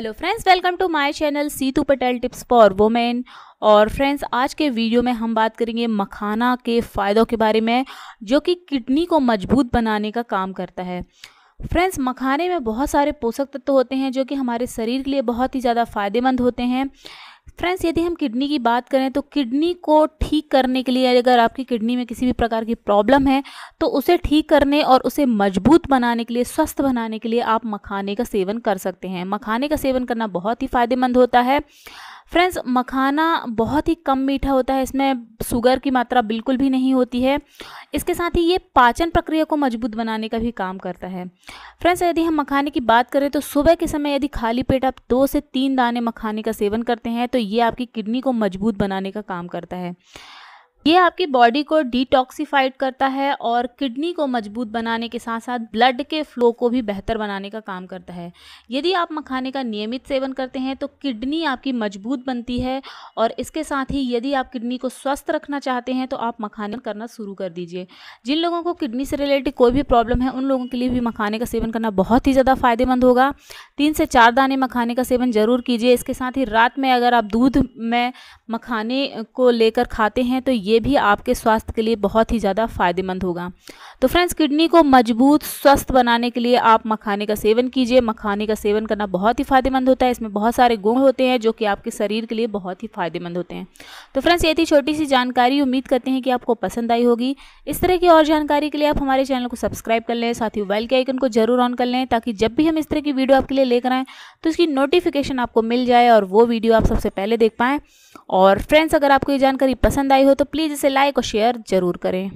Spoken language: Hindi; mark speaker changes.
Speaker 1: hello friends welcome to my channel Situ Patel tips for women और फ्रेंड्स आज के वीडियो में हम बात करेंगे मखाना के फ़ायदों के बारे में जो कि किडनी को मजबूत बनाने का काम करता है फ्रेंड्स मखाने में बहुत सारे पोषक तत्व होते हैं जो कि हमारे शरीर के लिए बहुत ही ज़्यादा फ़ायदेमंद होते हैं फ्रेंड्स यदि हम किडनी की बात करें तो किडनी को ठीक करने के लिए अगर आपकी किडनी में किसी भी प्रकार की प्रॉब्लम है तो उसे ठीक करने और उसे मजबूत बनाने के लिए स्वस्थ बनाने के लिए आप मखाने का सेवन कर सकते हैं मखाने का सेवन करना बहुत ही फ़ायदेमंद होता है फ्रेंड्स मखाना बहुत ही कम मीठा होता है इसमें शुगर की मात्रा बिल्कुल भी नहीं होती है इसके साथ ही ये पाचन प्रक्रिया को मजबूत बनाने का भी काम करता है फ्रेंड्स यदि हम मखाने की बात करें तो सुबह के समय यदि खाली पेट आप दो से तीन दाने मखाने का सेवन करते हैं तो ये आपकी किडनी को मजबूत बनाने का काम करता है ये आपकी बॉडी को डिटॉक्सीफाइड करता है और किडनी को मजबूत बनाने के साथ साथ ब्लड के फ्लो को भी बेहतर बनाने का काम करता है यदि आप मखाने का नियमित सेवन करते हैं तो किडनी आपकी मजबूत बनती है और इसके साथ ही यदि आप किडनी को स्वस्थ रखना चाहते हैं तो आप मखाने करना शुरू कर दीजिए जिन लोगों को किडनी से रिलेटेड कोई भी प्रॉब्लम है उन लोगों के लिए भी मखाने का सेवन करना बहुत ही ज़्यादा फ़ायदेमंद होगा तीन से चार दाने मखाने का सेवन ज़रूर कीजिए इसके साथ ही रात में अगर आप दूध में मखाने को लेकर खाते हैं तो ये भी आपके स्वास्थ्य के लिए बहुत ही ज़्यादा फायदेमंद होगा तो फ्रेंड्स किडनी को मजबूत स्वस्थ बनाने के लिए आप मखाने का सेवन कीजिए मखाने का सेवन करना बहुत ही फायदेमंद होता है इसमें बहुत सारे गुण होते हैं जो कि आपके शरीर के लिए बहुत ही फायदेमंद होते हैं तो फ्रेंड्स ये थी छोटी सी जानकारी उम्मीद करते हैं कि आपको पसंद आई होगी इस तरह की और जानकारी के लिए आप हमारे चैनल को सब्सक्राइब कर लें साथ ही बेल के आइकन को जरूर ऑन कर लें ताकि जब भी हम इस तरह की वीडियो आपके लिए लेकर आएँ तो इसकी नोटिफिकेशन आपको मिल जाए और वो वीडियो आप सबसे पहले देख पाएँ और फ्रेंड्स अगर आपको ये जानकारी पसंद आई हो तो प्लीज़ इसे लाइक और शेयर ज़रूर करें